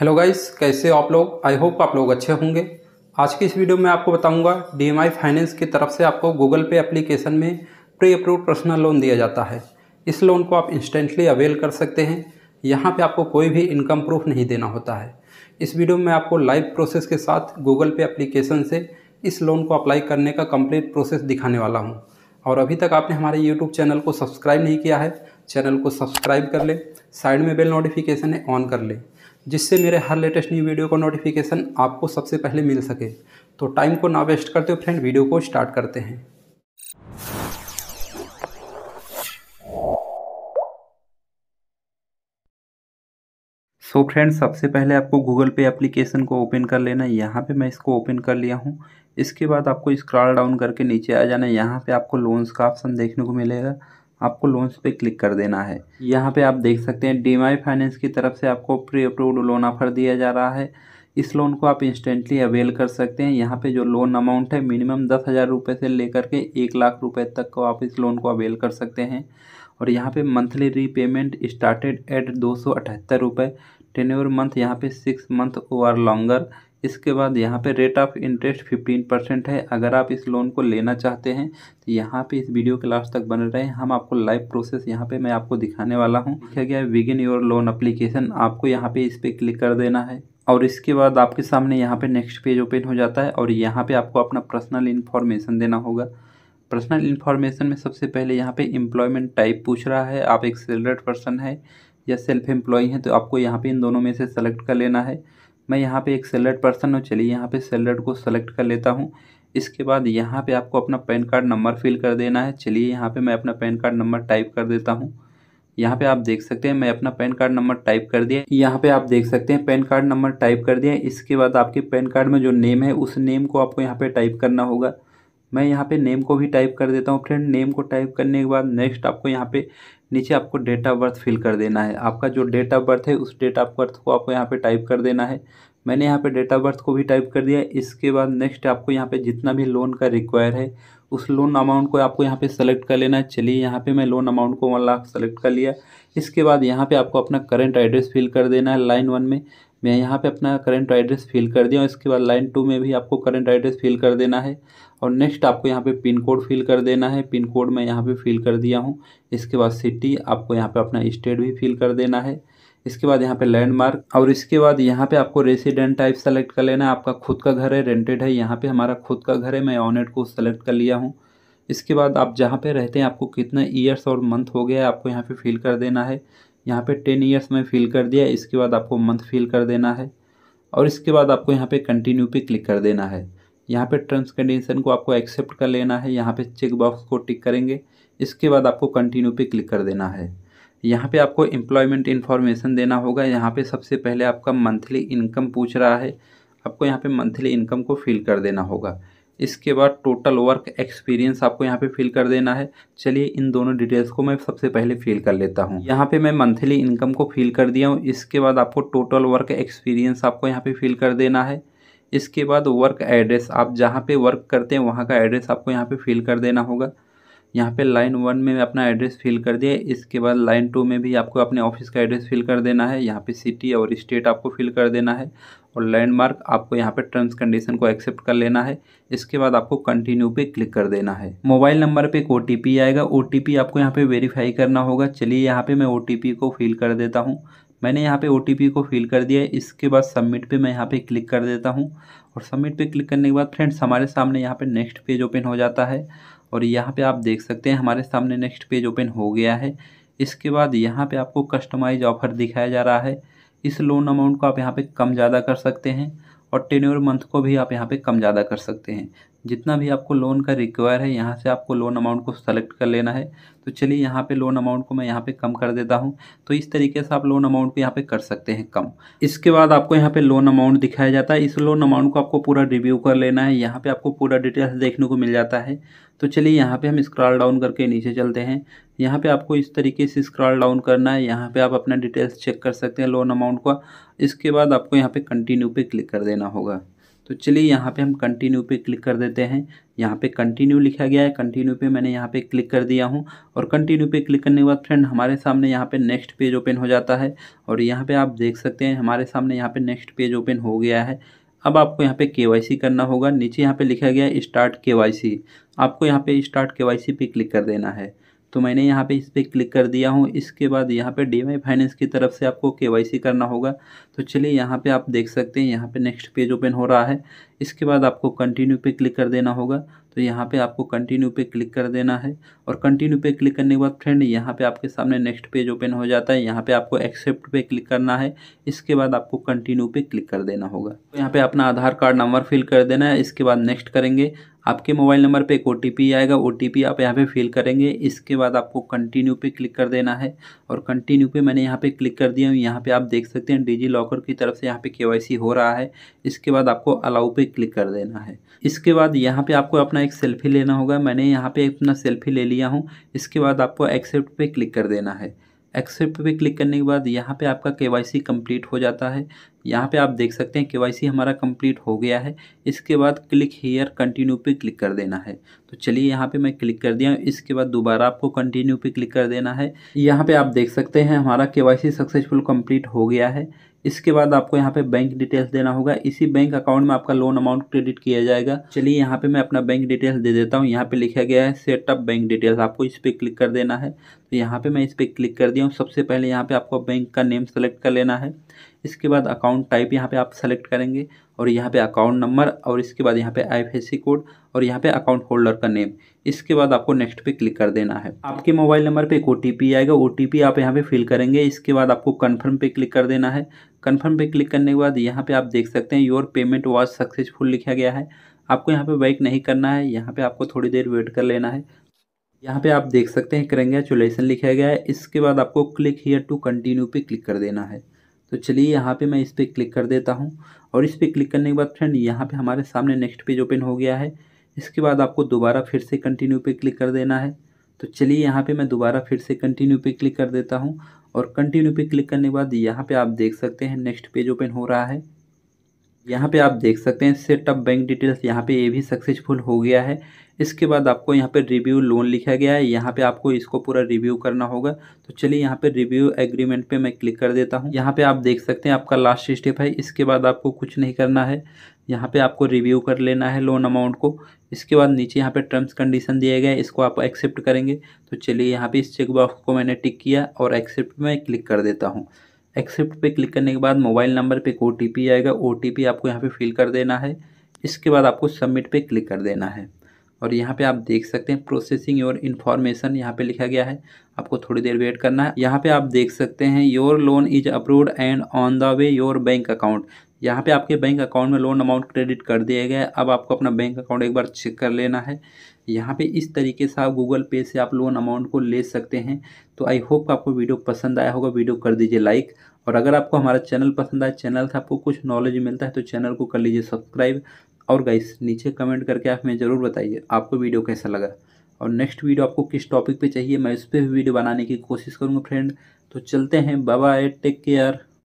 hello guys कैसे हो आप लोग आई होप आप लोग अच्छे होंगे आज की इस वीडियो में आपको बताऊंगा डीएमआई फाइनेंस की तरफ से आपको गूगल पे एप्लीकेशन में प्री अप्रूव पर्सनल लोन दिया जाता है इस लोन को आप इंस्टेंटली अवेल कर सकते हैं यहाँ पे आपको कोई भी इनकम प्रूफ नहीं देना होता है इस वीडियो में आपको लाइव प्रोसेस के साथ गूगल पे अप्लीकेशन से इस लोन को अप्लाई करने का कम्प्लीट प्रोसेस दिखाने वाला हूँ और अभी तक आपने हमारे यूट्यूब चैनल को सब्सक्राइब नहीं किया है चैनल को सब्सक्राइब कर लें साइड में बेल नोटिफिकेशन है ऑन कर लें जिससे मेरे हर लेटेस्ट न्यू वीडियो का नोटिफिकेशन आपको सबसे पहले मिल सके तो टाइम को ना वेस्ट करते हुए फ्रेंड वीडियो को स्टार्ट करते हैं सो so फ्रेंड सबसे पहले आपको गूगल पे एप्लीकेशन को ओपन कर लेना है यहाँ पे मैं इसको ओपन कर लिया हूँ इसके बाद आपको स्क्रॉल डाउन करके नीचे आ जाना है यहाँ पे आपको लोन्स का ऑप्शन देखने को मिलेगा आपको लोन्स पे क्लिक कर देना है यहाँ पे आप देख सकते हैं डी फाइनेंस की तरफ से आपको प्री अप्रूव्ड लोन ऑफर दिया जा रहा है इस लोन को आप इंस्टेंटली अवेल कर सकते हैं यहाँ पे जो लोन अमाउंट है मिनिमम दस हज़ार रुपये से लेकर के एक लाख रुपए तक को आप इस लोन को अवेल कर सकते हैं और यहाँ पे मंथली रीपेमेंट स्टार्टेड एट दो सौ अठहत्तर रुपये टेन ओवर मंथ यहाँ पे सिक्स मंथ ओवर लॉन्गर इसके बाद यहाँ पे rate of interest fifteen percent है अगर आप इस लोन को लेना चाहते हैं तो यहाँ पे इस वीडियो के लास्ट तक बने रहे हम आपको लाइव प्रोसेस यहाँ पे मैं आपको दिखाने वाला हूँ लिखा गया है विगिन योर लोन अप्लीकेशन आपको यहाँ पे इस पर क्लिक कर देना है और इसके बाद आपके सामने यहाँ पे नेक्स्ट पेज ओपन हो जाता है और यहाँ पे आपको अपना पर्सनल इन्फॉर्मेशन देना होगा पर्सनल इन्फॉर्मेशन में सबसे पहले यहाँ पे एम्प्लॉयमेंट टाइप पूछ रहा है आप एक सेलरेड पर्सन है या सेल्फ एम्प्लॉय हैं तो आपको यहाँ पे इन दोनों में से सेलेक्ट कर लेना है मैं यहाँ पे एक सेलेक्ट पर्सन हूँ चलिए यहाँ पे सेलेक्ट को सेलेक्ट कर लेता हूँ इसके बाद यहाँ पे आपको अपना पैन कार्ड नंबर फिल कर देना है चलिए यहाँ पे मैं अपना पैन कार्ड नंबर टाइप कर देता हूँ यहाँ पे आप देख सकते हैं मैं अपना पैन कार्ड नंबर टाइप कर दिया यहाँ पे आप देख सकते हैं पैन कार्ड नंबर टाइप कर दिया इसके बाद आपके पैन कार्ड में जो नेम है उस नेम को आपको यहाँ पे टाइप करना होगा मैं यहाँ पे नेम को भी टाइप कर देता हूँ फ्रेंड नेम को टाइप करने के बाद नेक्स्ट आपको यहाँ पे नीचे आपको डेट ऑफ बर्थ फिल कर देना है आपका जो डेट ऑफ बर्थ है उस डेट ऑफ बर्थ को आपको यहाँ पे टाइप कर देना है मैंने यहाँ पे डेट ऑफ बर्थ को भी टाइप कर दिया इसके बाद नेक्स्ट आपको यहाँ पे जितना भी लोन का रिक्वायर है उस लोन अमाउंट को आपको यहाँ पे सेलेक्ट कर लेना है चलिए यहाँ पे मैं लोन अमाउंट को वन लाख सेलेक्ट कर लिया इसके बाद यहाँ पे आपको अपना करंट एड्रेस फिल कर देना है लाइन वन में मैं यहाँ पे अपना करंट एड्रेस फिल कर दिया और इसके बाद लाइन टू में भी आपको करंट एड्रेस फिल कर देना है और नेक्स्ट आपको यहाँ पे पिन कोड फिल कर देना है पिन कोड मैं यहाँ पे फिल कर दिया हूँ इसके बाद सिटी आपको यहाँ पे अपना स्टेट भी फिल कर देना है इसके बाद यहाँ पे लैंडमार्क और इसके बाद यहाँ पे आपको रेसिडेंट टाइप सेलेक्ट कर लेना है आपका खुद का घर है रेंटेड है यहाँ पे हमारा खुद का घर है मैं ऑनेट को सेलेक्ट कर लिया हूँ इसके बाद आप जहाँ पे रहते हैं आपको कितना ईयर्स और मंथ हो गया है आपको यहाँ पे फिल कर देना है यहाँ पे टेन ईयर्स में फिल कर दिया इसके बाद आपको मंथ फिल कर देना है और इसके बाद आपको यहाँ पे कंटिन्यू पे क्लिक कर देना है यहाँ पे टर्म्स कंडीशन को आपको एक्सेप्ट कर लेना है यहाँ पे चेक बॉक्स को टिक करेंगे इसके बाद आपको कंटिन्यू पे क्लिक कर देना है यहाँ पे आपको एम्प्लॉयमेंट इन्फॉर्मेशन देना होगा यहाँ पे सबसे पहले आपका मंथली इनकम पूछ रहा है आपको यहाँ पे मंथली इनकम को फिल कर देना होगा इसके बाद टोटल वर्क एक्सपीरियंस आपको यहाँ पे फिल कर देना है चलिए इन दोनों डिटेल्स को मैं सबसे पहले फिल कर लेता हूँ यहाँ पे मैं मंथली इनकम को फिल कर दिया हूँ इसके बाद आपको टोटल वर्क एक्सपीरियंस आपको यहाँ पे फिल कर देना है इसके बाद वर्क एड्रेस आप जहाँ पे वर्क करते हैं वहाँ का एड्रेस आपको यहाँ पे फिल कर देना होगा यहाँ पे लाइन वन में अपना एड्रेस फिल कर दिया इसके बाद लाइन टू में भी आपको अपने ऑफिस का एड्रेस फिल कर देना है यहाँ पे सिटी और स्टेट आपको फिल कर देना है और लैंडमार्क आपको यहाँ पे टर्म्स कंडीशन को एक्सेप्ट कर लेना है इसके बाद आपको कंटिन्यू पे क्लिक कर देना है मोबाइल नंबर पे एक ओ आएगा ओ आपको यहाँ पर वेरीफाई करना होगा चलिए यहाँ पर मैं ओ को फिल कर देता हूँ मैंने यहाँ पे ओ को फिल कर दिया है इसके बाद सबमिट पे मैं यहाँ पे क्लिक कर देता हूँ और सबमिट पे क्लिक करने के बाद फ्रेंड्स हमारे सामने यहाँ पे नेक्स्ट पेज ओपन हो जाता है और यहाँ पे आप देख सकते हैं हमारे सामने नेक्स्ट पेज ओपन हो गया है इसके बाद यहाँ पे आपको कस्टमाइज ऑफर दिखाया जा रहा है इस लोन अमाउंट को आप यहाँ पे कम ज़्यादा कर सकते हैं और टेन मंथ को भी आप यहाँ पे कम ज़्यादा कर सकते हैं जितना भी आपको लोन का रिक्वायर है यहाँ से आपको लोन अमाउंट को सेलेक्ट कर लेना है तो चलिए यहाँ पे लोन अमाउंट को मैं यहाँ पे कम कर देता हूँ तो इस तरीके से आप लोन अमाउंट को यहाँ पे कर सकते हैं कम इसके बाद आपको यहाँ पे लोन अमाउंट दिखाया जाता है इस लोन अमाउंट को आपको पूरा रिव्यू कर लेना है यहाँ पर आपको पूरा डिटेल्स देखने को मिल जाता है तो चलिए यहाँ पर हम स्क्रॉल डाउन करके नीचे चलते हैं यहाँ पर आपको इस तरीके से स्क्रॉल डाउन करना है यहाँ पर आप अपना डिटेल्स चेक कर सकते हैं लोन अमाउंट का इसके बाद आपको यहाँ पर कंटिन्यू पर क्लिक कर देना होगा तो चलिए यहाँ पे हम कंटिन्यू पे क्लिक कर देते हैं यहाँ पे कंटिन्यू लिखा गया है कंटिन्यू पे मैंने यहाँ पे क्लिक कर दिया हूँ और कंटिन्यू पे क्लिक करने के बाद फ्रेंड हमारे सामने यहाँ पे नेक्स्ट पेज ओपन हो जाता है और यहाँ पे आप देख सकते हैं हमारे सामने यहाँ पे नेक्स्ट पेज ओपन हो गया है अब आपको यहाँ पे के करना होगा नीचे यहाँ पर लिखा गया है स्टार्ट के आपको यहाँ पर स्टार्ट के पे क्लिक कर देना है तो मैंने यहाँ पे इस पर क्लिक कर दिया हूँ इसके बाद यहाँ पे डी फाइनेंस की तरफ से आपको के करना होगा तो चलिए यहाँ पे आप देख सकते हैं यहाँ पे नेक्स्ट पेज ओपन हो रहा है इसके बाद आपको कंटिन्यू पे क्लिक कर देना होगा तो यहाँ पे आपको कंटिन्यू पे क्लिक कर देना है और कंटिन्यू पे क्लिक करने के बाद फ्रेंड यहाँ पे आपके सामने नेक्स्ट पेज ओपन हो जाता है यहाँ पे आपको एक्सेप्ट पे क्लिक करना है इसके बाद आपको कंटिन्यू पे क्लिक कर देना होगा तो यहाँ पे अपना आधार कार्ड नंबर फिल कर देना है इसके बाद नेक्स्ट करेंगे आपके मोबाइल नंबर पे एक ओ आएगा ओ आप यहाँ पे फिल करेंगे इसके बाद आपको कंटिन्यू पे क्लिक कर देना है और कंटिन्यू पे मैंने यहाँ पे क्लिक कर दिया हूँ यहाँ पे आप देख सकते हैं डिजी लॉकर की तरफ से यहाँ पे के हो रहा है इसके बाद आपको अलाउ पे क्लिक कर देना है इसके बाद यहाँ पे आपको अपना एक सेल्फी लेना होगा मैंने यहाँ पे अपना सेल्फी ले लिया हूँ इसके बाद आपको एक्सेप्ट पे क्लिक कर देना है एक्सेप्ट पे क्लिक करने के बाद यहाँ पे आपका के वाई सी कंप्लीट हो जाता है यहाँ पे आप देख सकते हैं के हमारा कंप्लीट हो गया है इसके बाद क्लिक हेयर कंटिन्यू पे क्लिक कर देना है तो चलिए यहाँ पे मैं क्लिक कर दिया इसके बाद दोबारा आपको कंटिन्यू पे क्लिक कर देना है यहाँ पे आप देख सकते हैं हमारा के सक्सेसफुल कंप्लीट हो गया है इसके बाद आपको यहाँ पे बैंक डिटेल्स देना होगा इसी बैंक अकाउंट में आपका लोन अमाउंट क्रेडिट किया जाएगा चलिए यहाँ पे मैं अपना बैंक डिटेल्स दे देता हूँ यहाँ पे लिखा गया है सेटअप बैंक डिटेल्स आपको इस पर क्लिक कर देना है तो यहाँ पे मैं इस पर क्लिक कर दिया हूँ सबसे पहले यहाँ पे आपको बैंक का नेम सेलेक्ट कर लेना है इसके बाद अकाउंट टाइप यहाँ पे आप सेलेक्ट करेंगे और यहाँ पे अकाउंट नंबर और इसके बाद यहाँ पे आईएफएससी कोड और यहाँ पे अकाउंट होल्डर का नेम इसके बाद आपको नेक्स्ट पे क्लिक कर देना है आपके मोबाइल नंबर पे एक ओ आएगा ओ आप यहाँ पे फिल करेंगे इसके बाद आपको कन्फर्म पे क्लिक कर देना है कन्फर्म पे क्लिक करने के बाद यहाँ पर आप देख सकते हैं योर पेमेंट वॉज सक्सेसफुल लिखा गया है आपको यहाँ पर वेट नहीं करना है यहाँ पर आपको थोड़ी देर वेट कर लेना है यहाँ पे आप देख सकते हैं करेंगे चुलेसन लिखा गया है इसके बाद आपको क्लिक हियर टू कंटिन्यू पे क्लिक कर देना है तो चलिए यहाँ पे मैं इस पर क्लिक कर देता हूँ और इस पर क्लिक करने के बाद फ्रेंड यहाँ पे हमारे सामने नेक्स्ट पेज ओपन हो गया है इसके बाद आपको दोबारा फिर से कंटिन्यू पे क्लिक कर देना है तो चलिए यहाँ पे मैं दोबारा फिर से कंटिन्यू पे क्लिक कर देता हूँ और कंटिन्यू पे क्लिक करने के बाद यहाँ पर आप देख सकते हैं नेक्स्ट पेज ओपन हो रहा है यहाँ पर आप देख सकते हैं सेटअप बैंक डिटेल्स यहाँ पर ये भी सक्सेसफुल हो गया है इसके बाद आपको यहाँ पे रिव्यू लोन लिखा गया है यहाँ पे आपको इसको पूरा रिव्यू करना होगा तो चलिए यहाँ पे रिव्यू एग्रीमेंट पे मैं क्लिक कर देता हूँ यहाँ पे आप देख सकते हैं आपका लास्ट स्टेप है इसके बाद आपको कुछ नहीं करना है यहाँ पे आपको रिव्यू कर लेना है लोन अमाउंट को इसके बाद नीचे यहाँ पे टर्म्स कंडीशन दिया गया है इसको आप एक्सेप्ट करेंगे तो चलिए यहाँ पे इस चेक बॉक्स को मैंने टिक किया और एक्सेप्ट में क्लिक कर देता हूँ एक्सेप्ट पे क्लिक करने के बाद मोबाइल नंबर पे एक ओ आएगा ओ आपको यहाँ पे फिल कर देना है इसके बाद आपको सबमिट पे क्लिक कर देना है और यहाँ पे आप देख सकते हैं प्रोसेसिंग योर इन्फॉर्मेशन यहाँ पे लिखा गया है आपको थोड़ी देर वेट करना है यहाँ पे आप देख सकते हैं your loan is approved and on the way your bank account यहाँ पे आपके बैंक अकाउंट में लोन अमाउंट क्रेडिट कर दिया गया है अब आपको अपना बैंक अकाउंट एक बार चेक कर लेना है यहाँ पे इस तरीके से आप गूगल पे से आप लोन अमाउंट को ले सकते हैं तो आई होप आपको वीडियो पसंद आया होगा वीडियो कर दीजिए लाइक और अगर आपको हमारा चैनल पसंद आए चैनल से आपको कुछ नॉलेज मिलता है तो चैनल को कर लीजिए सब्सक्राइब और गाइस नीचे कमेंट करके आप हमें ज़रूर बताइए आपको वीडियो कैसा लगा और नेक्स्ट वीडियो आपको किस टॉपिक पे चाहिए मैं उस पर भी वीडियो बनाने की कोशिश करूँगा फ्रेंड तो चलते हैं बाय टेक केयर